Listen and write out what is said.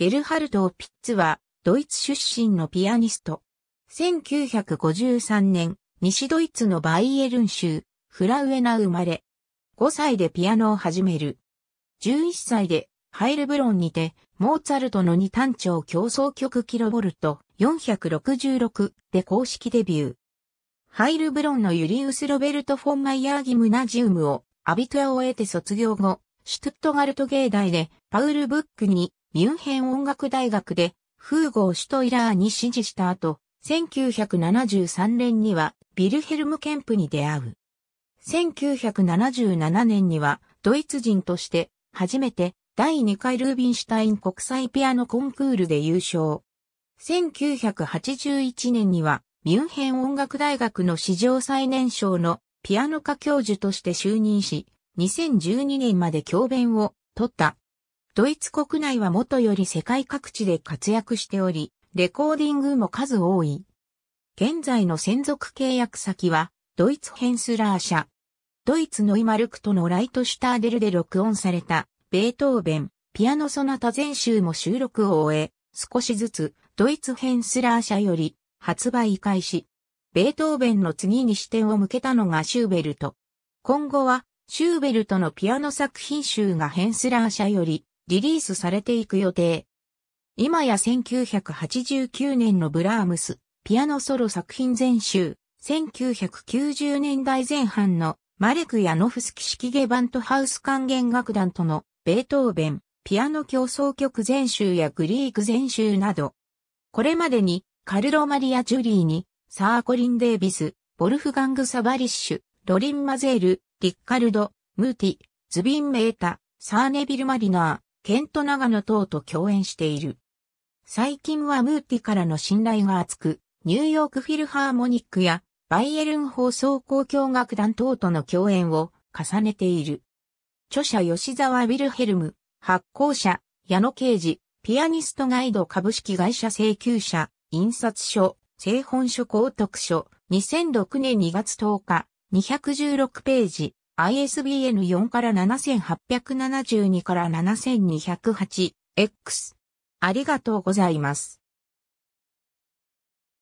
ゲルハルト・ピッツは、ドイツ出身のピアニスト。1953年、西ドイツのバイエルン州、フラウエナ生まれ。5歳でピアノを始める。11歳で、ハイルブロンにて、モーツァルトの二単調競争曲キロボルト466で公式デビュー。ハイルブロンのユリウス・ロベルト・フォン・マイヤー・ギムナジウムをアビトゥアを得て卒業後、シュトゥットガルト芸大でパウル・ブックにミュンヘン音楽大学で、フーゴー・シュトイラーに支持した後、1973年には、ビルヘルム・ケンプに出会う。1977年には、ドイツ人として、初めて、第2回ルービンシュタイン国際ピアノコンクールで優勝。1981年には、ミュンヘン音楽大学の史上最年少のピアノ科教授として就任し、2012年まで教鞭を取ったドイツ国内はもとより世界各地で活躍しており、レコーディングも数多い。現在の専属契約先は、ドイツヘンスラー社。ドイツノイマルクとのライトシュターデルで録音された、ベートーベン、ピアノソナタ全集も収録を終え、少しずつ、ドイツヘンスラー社より、発売開始。ベートーベンの次に視点を向けたのがシューベルト。今後は、シューベルトのピアノ作品集がヘンスラー社より、リリースされていく予定。今や1989年のブラームス、ピアノソロ作品全集、1990年代前半のマレク・ヤノフスキ式ゲバントハウス管弦楽団とのベートーベン、ピアノ競争曲全集やグリーク全集など、これまでにカルロ・マリア・ジュリーに、サー・コリン・デイビス、ボルフガング・サバリッシュ、ロリン・マゼール、リッカルド、ムーティ、ズビン・メータ、サーネビル・マリナー、ケントナガノ等と共演している。最近はムーティからの信頼が厚く、ニューヨークフィルハーモニックやバイエルン放送交響楽団等との共演を重ねている。著者吉沢ウィルヘルム、発行者、矢野刑事、ピアニストガイド株式会社請求者、印刷所、製本書公徳書、2006年2月10日、216ページ。ISBN 4から7872から 7208X。ありがとうございます。